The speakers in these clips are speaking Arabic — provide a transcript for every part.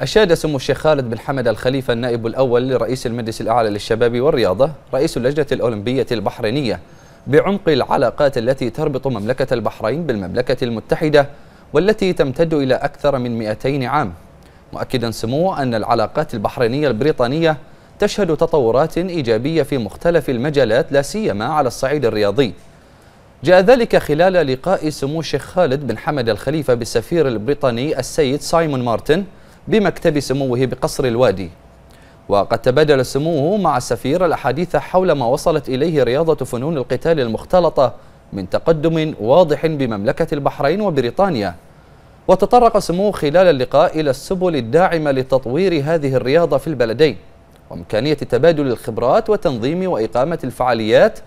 أشاد سمو الشيخ خالد بن حمد الخليفة النائب الأول لرئيس المجلس الأعلى للشباب والرياضة رئيس اللجنة الأولمبية البحرينية بعمق العلاقات التي تربط مملكة البحرين بالمملكة المتحدة والتي تمتد إلى أكثر من 200 عام مؤكدا سموه أن العلاقات البحرينية البريطانية تشهد تطورات إيجابية في مختلف المجالات لا سيما على الصعيد الرياضي جاء ذلك خلال لقاء سمو الشيخ خالد بن حمد الخليفة بالسفير البريطاني السيد سايمون مارتن بمكتب سموه بقصر الوادي وقد تبادل سموه مع السفير الأحاديث حول ما وصلت إليه رياضة فنون القتال المختلطة من تقدم واضح بمملكة البحرين وبريطانيا وتطرق سموه خلال اللقاء إلى السبل الداعمة لتطوير هذه الرياضة في البلدين وإمكانية تبادل الخبرات وتنظيم وإقامة الفعاليات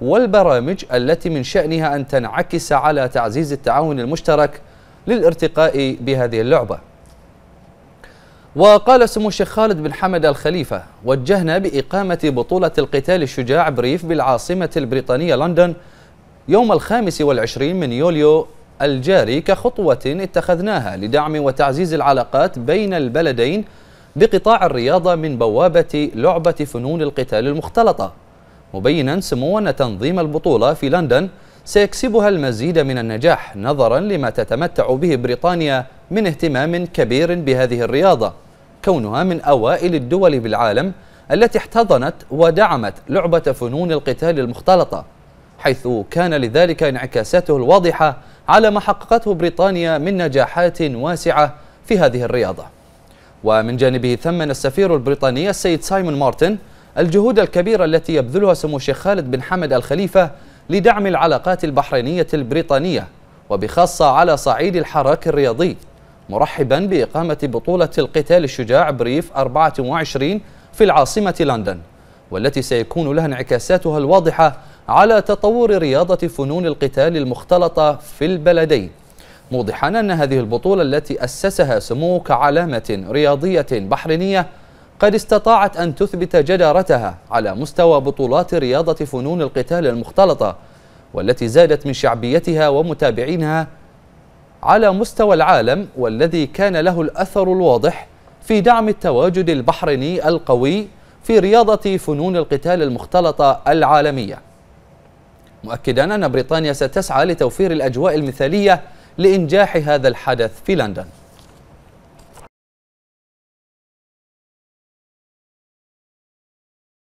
والبرامج التي من شأنها أن تنعكس على تعزيز التعاون المشترك للارتقاء بهذه اللعبة وقال سمو الشيخ خالد بن حمد الخليفة وجهنا بإقامة بطولة القتال الشجاع بريف بالعاصمة البريطانية لندن يوم الخامس والعشرين من يوليو الجاري كخطوة اتخذناها لدعم وتعزيز العلاقات بين البلدين بقطاع الرياضة من بوابة لعبة فنون القتال المختلطة مبينا سمو أن تنظيم البطولة في لندن سيكسبها المزيد من النجاح نظرا لما تتمتع به بريطانيا من اهتمام كبير بهذه الرياضة كونها من أوائل الدول بالعالم التي احتضنت ودعمت لعبة فنون القتال المختلطة حيث كان لذلك انعكاساته الواضحة على ما حققته بريطانيا من نجاحات واسعة في هذه الرياضة ومن جانبه ثمن السفير البريطاني السيد سايمون مارتن الجهود الكبيرة التي يبذلها سمو الشيخ خالد بن حمد الخليفة لدعم العلاقات البحرينية البريطانية وبخاصة على صعيد الحراك الرياضي مرحبا بإقامة بطولة القتال الشجاع بريف 24 في العاصمة لندن والتي سيكون لها انعكاساتها الواضحة على تطور رياضة فنون القتال المختلطة في البلدين موضحا أن هذه البطولة التي أسسها سمو كعلامة رياضية بحرينية قد استطاعت أن تثبت جدارتها على مستوى بطولات رياضة فنون القتال المختلطة والتي زادت من شعبيتها ومتابعينها على مستوى العالم والذي كان له الأثر الواضح في دعم التواجد البحريني القوي في رياضة فنون القتال المختلطة العالمية مؤكدا أن بريطانيا ستسعى لتوفير الأجواء المثالية لإنجاح هذا الحدث في لندن